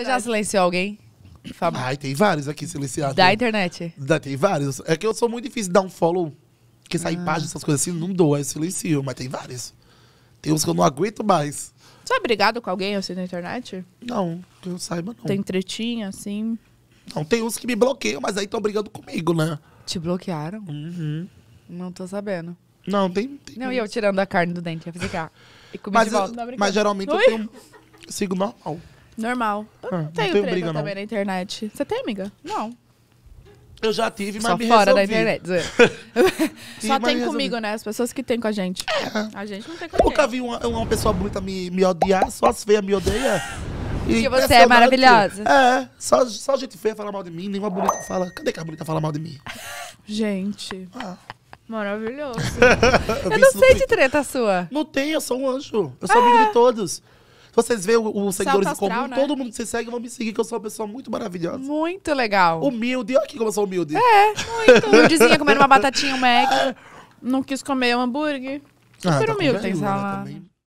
Você já silenciou alguém? Ai, tem vários aqui silenciados. Da internet. Da, tem vários. É que eu sou muito difícil dar um follow. Porque sair ah. página, essas coisas assim, não dou, aí silencio. Mas tem vários. Tem uns que eu não aguento mais. Você é brigado com alguém assim na internet? Não, que eu saiba não. Tem tretinha, assim? Não, tem uns que me bloqueiam, mas aí estão brigando comigo, né? Te bloquearam? Uhum. Não tô sabendo. Não, tem. tem não, e eu tirando a carne do dente, ia ficar. E mas, de volta. Eu, mas geralmente eu tenho. sigo normal. Normal. Eu ah, não, tenho briga, também não. na internet. Você tem, amiga? Não. Eu já tive, mas Só me fora resolvi. da internet. Só tem comigo, né? As pessoas que tem com a gente. É. A gente não tem com Nunca vi uma, uma pessoa bonita me, me odiar, só as feias me odeiam. que você é maravilhosa. É, só, só gente feia fala mal de mim, nenhuma bonita fala. Cadê que a bonita fala mal de mim? Gente. Ah. Maravilhoso. eu, eu não sei de treta sua. Não tem, eu sou um anjo. Eu sou ah. amigo é? de todos. Se vocês veem os seguidores em comum, né? todo mundo que se segue vão me seguir, que eu sou uma pessoa muito maravilhosa. Muito legal. Humilde. Olha aqui como eu sou humilde. É, muito. Humildezinha, comendo uma batatinha, um Mac. Não quis comer um hambúrguer. Ah, Super ah, humilde, tem sala. Né,